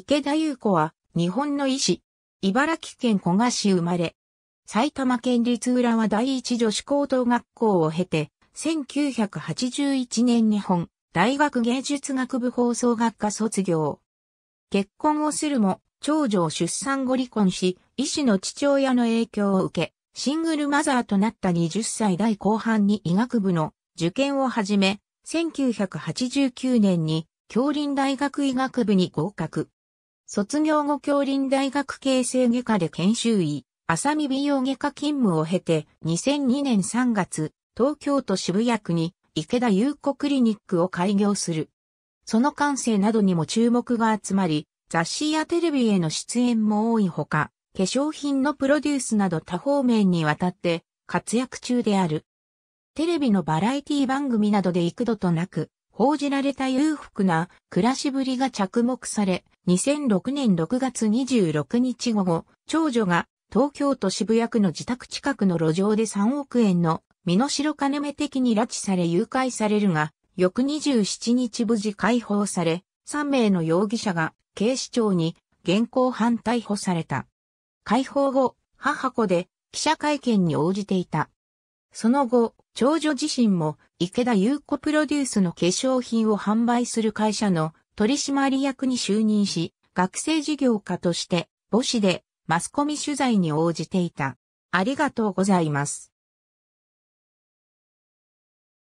池田優子は、日本の医師。茨城県古賀市生まれ。埼玉県立浦和第一女子高等学校を経て、1981年日本大学芸術学部放送学科卒業。結婚をするも、長女を出産後離婚し、医師の父親の影響を受け、シングルマザーとなった20歳代後半に医学部の受験を始め、1989年に京林大学医学部に合格。卒業後京林大学形成外科で研修医、浅見美容外科勤務を経て、2002年3月、東京都渋谷区に池田優子クリニックを開業する。その感性などにも注目が集まり、雑誌やテレビへの出演も多いほか、化粧品のプロデュースなど多方面にわたって活躍中である。テレビのバラエティ番組などで幾度となく報じられた裕福な暮らしぶりが着目され、2006年6月26日午後、長女が東京都渋谷区の自宅近くの路上で3億円の身の代金目的に拉致され誘拐されるが、翌27日無事解放され、3名の容疑者が警視庁に現行犯逮捕された。解放後、母子で記者会見に応じていた。その後、長女自身も池田優子プロデュースの化粧品を販売する会社の取締役に就任し、学生事業家として、母子でマスコミ取材に応じていた。ありがとうございます。